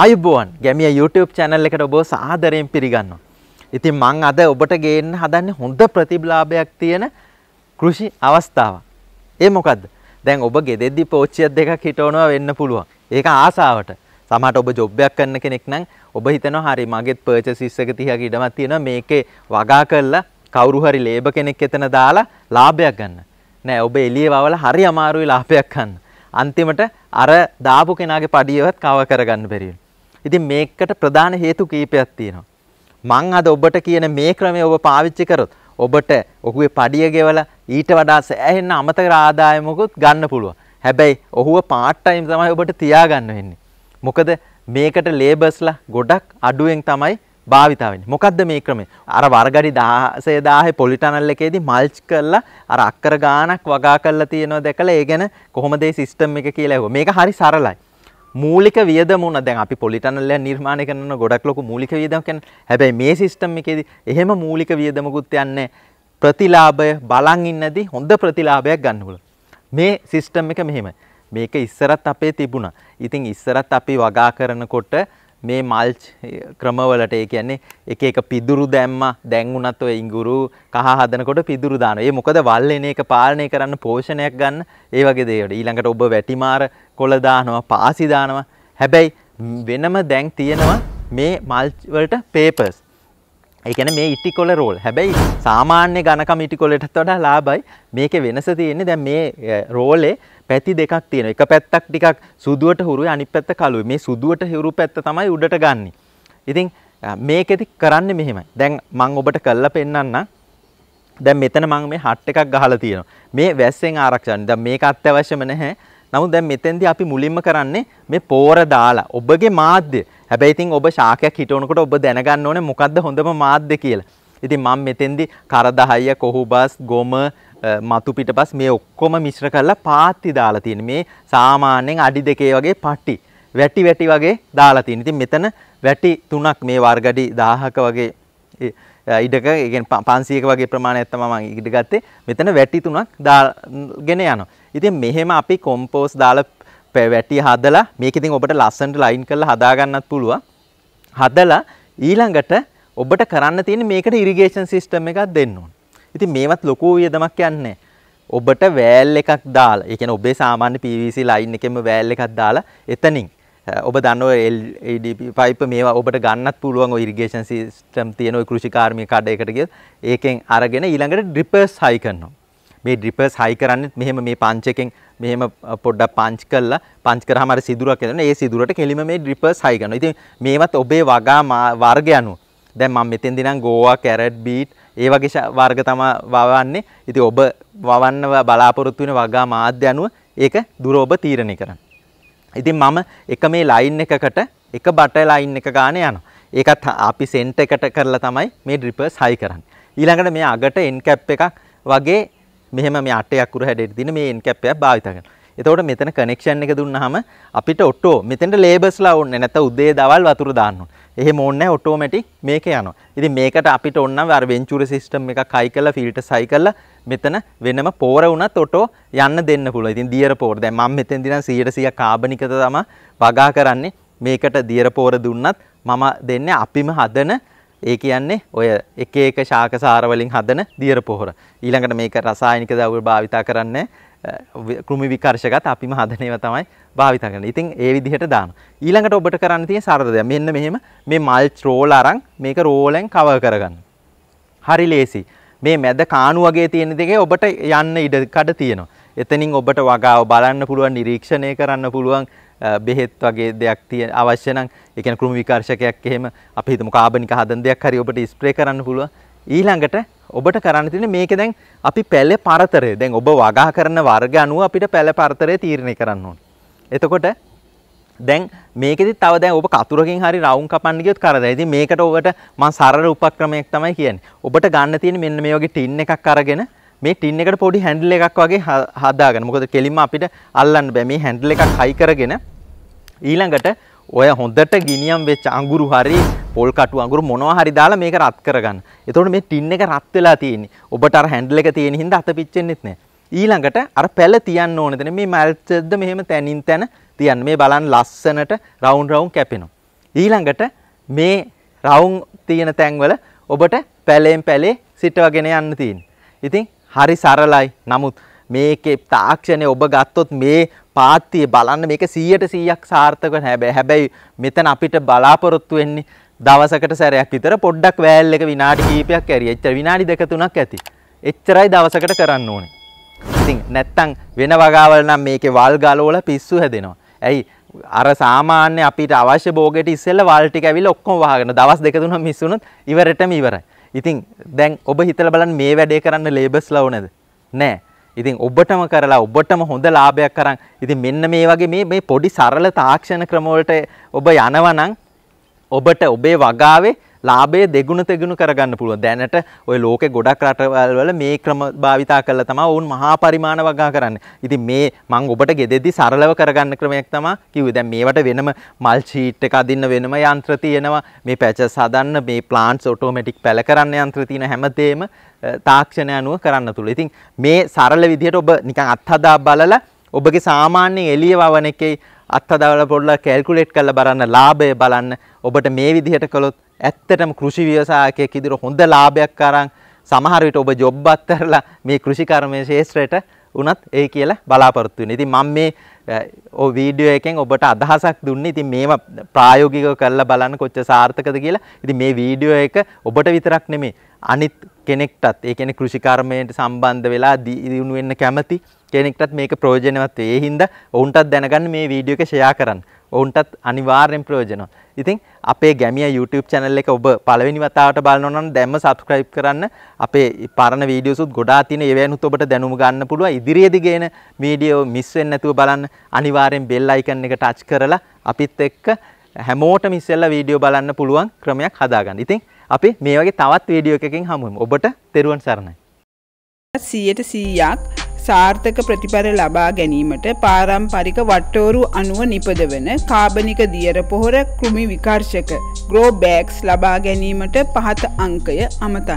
ආයුබෝවන් ගැමිය YouTube channel එකට ඔබව සාදරයෙන් පිළිගන්නවා. ඉතින් මං අද ඔබට ගේන්න හදන්නේ හොඳ ප්‍රතිලාභයක් තියෙන කෘෂි අවස්ථාවක්. ඒ මොකද්ද? දැන් ඔබ ගෙදෙද්දි පෝච්චියක් දෙකක් හිටවනවා වෙන්න පුළුවන්. ඒක ආසාවට. සමහරට ඔබ ජොබ් එකක් කරන කෙනෙක් නම් ඔබ හිතනවා හරි මගේත් පර්චේසිස් එක 30ක ඉඩමක් තියෙනවා මේකේ වගා කරලා කවුරු හරි ලේබර් කෙනෙක් එතන දාලා ලාභයක් ගන්න. නෑ ඔබ එළියේ වවලා හරි අමාරුයි ලාභයක් ගන්න. අන්තිමට අර දාපු කෙනාගේ පඩියවත් කව කරගන්න බැරි ඉතින් මේකට ප්‍රධාන හේතු කීපයක් තියෙනවා. මං අද ඔබට කියන මේ ක්‍රමය ඔබ පාවිච්චි කරොත් ඔබට ඔහුගේ පඩිය ගෙවලා ඊට වඩා සෑහෙන අමතක ආදායමකුත් ගන්න පුළුවන්. හැබැයි ඔහුව part time තමයි ඔබට තියාගන්න වෙන්නේ. මොකද මේකට ලේබර්ස්ලා ගොඩක් අඩුවෙන් තමයි භාවිතාවෙන් මොකක්ද මේ ක්‍රමේ අර වර්ගඩි දාසේ දාහේ පොලිටනල් එකේදී මල්ච් කරලා අර අක්කර ගානක් වගා කරලා තියෙනවා දැකලා ඒ ගැන කොහොමද ඒ සිස්ටම් එක කියලා ඇහුවා මේක හරි සරලයි මූලික වියදමුණ දැන් අපි පොලිටනල්ල නිර්මාණය කරන ගොඩක් ලොකු මූලික වියදම් කියන්නේ හැබැයි මේ සිස්ටම් එකේදී එහෙම මූලික වියදමකුත් යන්නේ ප්‍රතිලාභය බලන් ඉන්නදී හොඳ ප්‍රතිලාභයක් ගන්න පුළුවන් මේ සිස්ටම් එක මෙහෙම මේක ඉස්සරත් අපේ තිබුණා ඉතින් ඉස්සරත් අපි වගා කරනකොට මේ මල්ච් ක්‍රමවලට ඒ කියන්නේ එක එක පිදුරු දැම්ම දැන් වුණත් ඔය ඉඟුරු කහ හදනකොට පිදුරු දානවා. ඒ මොකද වල් එන එක පාලනය කරන්න පෝෂණයක් ගන්න ඒ වගේ දේවල්. ඊළඟට ඔබ වැටිමාර කොළ දානවා, පාසි දානවා. හැබැයි වෙනම දැන් තියෙනවා මේ මල්ච් වලට පේපර්ස්. ඒකන මේ ඉටිකොල රෝල් හැබැයි සාමාන්‍ය ගණකම ඉටිකොලටත් වඩා ලාබයි මේක වෙනස තියෙන්නේ දැන් මේ රෝලේ පැති දෙකක් තියෙන එක පැත්තක් ටිකක් සුදුවට හුරුයි අනිත් පැත්ත කළුයි මේ සුදුවට හුරු පැත්ත තමයි උඩට ගන්න. ඉතින් මේකෙදි කරන්නේ මෙහෙමයි. දැන් මම ඔබට කළා පෙන්නන්න. දැන් මෙතන මම මේ හට් එකක් ගහලා තියෙනවා. මේ වැස්සෙන් ආරක්ෂාන්නේ. දැන් මේක අත්‍යවශ්‍යම නැහැ. නමුත් දැන් මෙතෙන්දී අපි මුලින්ම කරන්නේ මේ පෝර දාලා ඔබගේ මාධ්‍ය හැබැයි ඉතින් ඔබ ශාකයක් හිටවනකොට ඔබ දැනගන්න ඕනේ මොකද්ද හොඳම මාධ්‍ය කියලා. ඉතින් මම මෙතෙන්දි කරදහය, කොහුබස්, ගොම, මතු පිටපස් මේ ඔක්කොම මිශ්‍ර කරලා පාත්ති දාලා තියෙන මේ සාමාන්‍යයෙන් අඩි දෙකේ වගේ පටි වැටි වැටි වගේ දාලා තියෙන. ඉතින් මෙතන වැටි තුනක් මේ වර්ගඩි 1000ක වගේ ඉඩක ඒ පන්සියක වගේ ප්‍රමාණයක් තමයි මම ඉඩ ගත්තේ. මෙතන වැටි තුනක් දාගෙන යනවා. ඉතින් මෙහෙම අපි කොම්පෝස් දාලා වැටි හදලා මේක ඉතින් ඔබට ලස්සනට ලයින් කරලා හදාගන්නත් පුළුවන්. හදලා ඊළඟට ඔබට කරන්න තියෙන මේකට ඉරිගේෂන් සිස්ටම් එකක් දෙන්න ඕන. ඉතින් මේවත් ලොකු වියදමක් යන්නේ ඔබට වෑල් එකක් දාලා, ඒ කියන්නේ ඔබේ සාමාන්‍ය PVC ලයින් එකෙම වෑල් එකක් දාලා එතනින් ඔබ දන්නවා LED පයිප් මේවා ඔබට ගන්නත් පුළුවන් ඔය ඉරිගේෂන් සිස්ටම් තියෙන ඔය කෘෂිකාර්මික කඩේකට ගියත් ඒකෙන් අරගෙන ඊළඟට ඩ්‍රිපර්ස් හයි කරනවා. මේ ඩ්‍රිපර්ස් හයි කරන්නෙත් මෙහෙම මේ පංච් එකෙන් මෙහෙම පොඩ්ඩක් පංච් කරලා පංච් කරාම අර සිදුරක් හදනවා. ඒ සිදුරට කෙලිම මේ ඩ්‍රිපර්ස් හයි කරනවා. ඉතින් මේවත් ඔබේ වගා වර්ග අනුව දැන් මම මෙතෙන්දී නම් ගෝවා කැරට් බීට් ඒ වගේ වර්ග තමයි වවන්නේ. ඉතින් ඔබ වවන්න බලාපොරොත්තු වෙන වගා මාධ්‍ය අනුව ඒක දුර ඔබ තීරණය කරන්න. ඉතින් මම එක මේ ලයින් එකකට එක බට ලයින් එක ගාන යනවා. ඒකත් අපි සෙන්ට් එකට කරලා තමයි මේ ඩ්‍රිපර්ස් හයි කරන්නේ. ඊළඟට මේ අගට එන්කැප් එකක් වගේ මෙහෙම මේ අටේ අකුරු හැඩයට තියෙන මේ end cap එකක් භාවිත කරනවා. එතකොට මෙතන කනෙක්ෂන් එක දුන්නාම අපිට ඔටෝ මෙතෙන්ට ලේබර්ස්ලා ඕනේ නැත්නම් උදේ දවල් වතුර දාන්න ඕනේ. එහෙම ඕනේ නැහැ ඔටෝමැටික් මේක යනවා. ඉතින් මේකට අපිට ඕන නම් අර වෙන්චුර සිස්ටම් එකක් හයි කරලා ෆිල්ටර්ස් හයි කරලා මෙතන වෙනම පෝර වුණත් ඔටෝ යන්න දෙන්න පුළුවන්. ඉතින් දියර පෝර දැන් මම මෙතෙන්දී නම් 100% කාබනිකත තමයි වගා කරන්නේ. මේකට දියර පෝර දුන්නත් මම දෙන්නේ අපිම හදන ඒ කියන්නේ ඔය එක එක ශාකසාර වලින් හදන දියර පොහොර. ඊළඟට මේක රසායනික ද්‍රව්‍ය භාවිතා කරන්නේ කෘමි විකර්ෂකත් අපිම හදන ඒවා තමයි භාවිතා කරන්නේ. ඉතින් ඒ විදිහට දානවා. ඊළඟට ඔබට කරන්න තියෙන සරල දෙයක්. මෙන්න මෙහෙම මේ මල්ච් රෝල් අරන් මේක රෝලෙන් කවර් කරගන්න. හරි ලේසි. මේ මැද කාණු වගේ තියෙන දෙකේ ඔබට යන්න ඉඩ කඩ තියෙනවා. එතනින් ඔබට වගාව බලන්න පුළුවන්, නිරීක්ෂණය කරන්න පුළුවන්, බෙහෙත් වගේ දෙයක් තියෙන අවශ්‍ය නම් ඒ කියන්නේ කෘමි විකාශකයක් එහෙම අපි හිතමු කාබනික හදන දෙයක් හරි ඔබට ස්ප්‍රේ කරන්න පුළුවන්. ඊළඟට ඔබට කරන්න තියෙන මේක දැන් අපි පැල පරතරය දැන් ඔබ වගා කරන වර්ග අනුව අපිට පැල පරතරය තීරණය කරන්න ඕනේ. එතකොට දැන් මේකෙදි තව දැන් ඔබ කතුරකින් හරි රවුම් කපන්න ගියොත් කරදරයි. ඉතින් මේකට ඔබට මම සරල උපක්‍රමයක් තමයි කියන්නේ. ඔබට ගන්න තියෙන මෙන්න මේ වගේ ටින් එකක් අරගෙන මේ ටින් එකට පොඩි හැන්ඩල් එකක් වගේ හදාගන්න. මොකද කෙලින්ම අපිට අල්ලන්න බෑ. මේ හැන්ඩල් එකක් හයි කරගෙන ඊළඟට ඔය හොඳට ගිනියම් වෙච්ච අඟුරු හරි පොල් කටු අඟුරු මොනවා හරි දාලා මේක රත් කරගන්න. එතකොට මේ ටින් එක රත් වෙලා තියෙන්නේ. ඔබට අර හැන්ඩල් එක තියෙන හින්දා අත පිච්චෙන්නෙත් නෑ. ඊළඟට අර පැල තියන්න ඕනද මේ මල්චද්ද මෙහෙම තැනින් තැන තියන්න මේ බලන් ලස්සනට රවුන් රවුන් කැපෙනවා. ඊළඟට මේ රවුන් තියෙන තැන්වල ඔබට පැලෙන් පැලේ සිටවගෙන යන්න තියෙන. ඉතින් හරි සරලයි. නමුත් මේකේ තාක්ෂණය ඔබ ගත්තොත් මේ පාත්තිය බලන්න මේක 100ට 100ක් සාර්ථක නැහැ. හැබැයි මෙතන අපිට බලාපොරොත්තු වෙන්නේ දවසකට සැරයක් විතර පොඩ්ඩක් වෑල් එක විනාඩි කීපයක් ඇරි. එච්චර විනාඩි දෙක තුනක් ඇති. එච්චරයි දවසකට කරන්න ඕනේ. ඉතින් නැත්තම් වෙන වගාවල නම් මේකේ වල් ගලවලා පිස්සු හැදෙනවා. ඇයි අර සාමාන්‍ය අපිට අවශ්‍ය භෝගයට ඉස්සෙල්ලා වල් ටික ඇවිල්ලා ඔක්කොම වහගෙන දවස් දෙක තුනක් මිස් වුණොත් ඉවරටම ඉවරයි. ඉතින් දැන් ඔබ හිතලා බලන්න මේ වැඩේ කරන්න ලේබර්ස්ලා ඕනේද? නැහැ. ඉතින් ඔබටම කරලා ඔබටම හොඳ ලාභයක් කරන් ඉතින් මෙන්න මේ වගේ මේ මේ පොඩි සරල තාක්ෂණ ක්‍රමවලට ඔබ යනවනම් ඔබට ඔබේ වගාවේ ලාභය දෙගුණ තෙගුණු කරගන්න පුළුවන්. දැනට ওই ලෝකේ ගොඩක් රටවල් වල මේ ක්‍රම භාවිතා කරලා තමයි වුන් මහා පරිමාණ වගා කරන්නේ. ඉතින් මේ මම ඔබට ගෙදෙද්දි සරලව කරගන්න ක්‍රමයක් තමයි කිව්වේ. දැන් මේවට වෙනම මල් ෂීට් එක අදින්න වෙනම යන්ත්‍ර තියෙනවා. මේ පැචස් හදන්න මේ ප්ලාන්ට්ස් ඔටෝමැටික් පැල කරන්න යන්ත්‍ර තියෙන හැමදේම තාක්ෂණය අනුව කරන්න තුළ. ඉතින් මේ සරල විදිහට ඔබ නිකන් අත්හදා බලලා ඔබගේ සාමාන්‍ය එළිය වවන එකේ අත්හදාවල පොඩ්ඩක් කැල්කියුලේට් කරලා බලන්න ලාභය බලන්න ඔබට මේ විදිහට කළොත් ඇත්තටම කෘෂි ව්‍යවසායකයෙක් ඉදිරිය හොඳ ලාභයක් අරන් සමහර විට ඔබ ජොබ් අත්හැරලා මේ කෘෂිකර්ම ශාස්ත්‍රයට වුණත් ඒ කියලා බලාපොරොත්තු වෙනවා. ඉතින් මම මේ ඔය වීඩියෝ එකෙන් ඔබට අදහසක් දුන්නේ. ඉතින් මේව ප්‍රායෝගිකව කරලා බලන්න කොච්චර සාර්ථකද කියලා. ඉතින් මේ වීඩියෝ එක ඔබට විතරක් නෙමෙයි අනිත් කෙනෙක්ටත් ඒ කියන්නේ කෘෂිකර්මයට සම්බන්ධ වෙලා දියුණු වෙන්න කැමති කෙනෙක්ටත් මේක ප්‍රයෝජනවත් වෙයි. ඒ හින්දා ඔවුන්ටත් දැනගන්න මේ වීඩියෝ එක ෂෙයා කරන්න. ඔවුන්ටත් අනිවාර්යෙන් ප්‍රයෝජනවා. ඉතින් අපේ ගැමිය YouTube channel එක ඔබ පළවෙනි වතාවට බලනවා නම් දැම්ම subscribe කරන්න. අපේ පරණ videos උත් ගොඩාක් තියෙන ඒවැනුත් ඔබට දැනුම ගන්න පුළුවන්. ඉදිරියේදී ගේන video miss වෙන්නේ නැතුව බලන්න අනිවාර්යෙන් bell icon එක touch කරලා අපිත් එක්ක හැමෝටම ඉස්සෙල්ලා video බලන්න පුළුවන් ක්‍රමයක් හදාගන්න. ඉතින් අපි මේ වගේ තවත් video එකකින් හමු වෙමු. ඔබට තෙරුවන් සරණයි. 100ට 100ක් සාර්ථක ප්‍රතිඵල ලබා ගැනීමට පාරම්පරික වට්ටෝරු අනුව නිපදවන කාබනික දියර පොහොර කෘමි විකර්ශක ග්‍රෝබෑක්ස් ලබා ගැනීමට පහත අංකය අමතා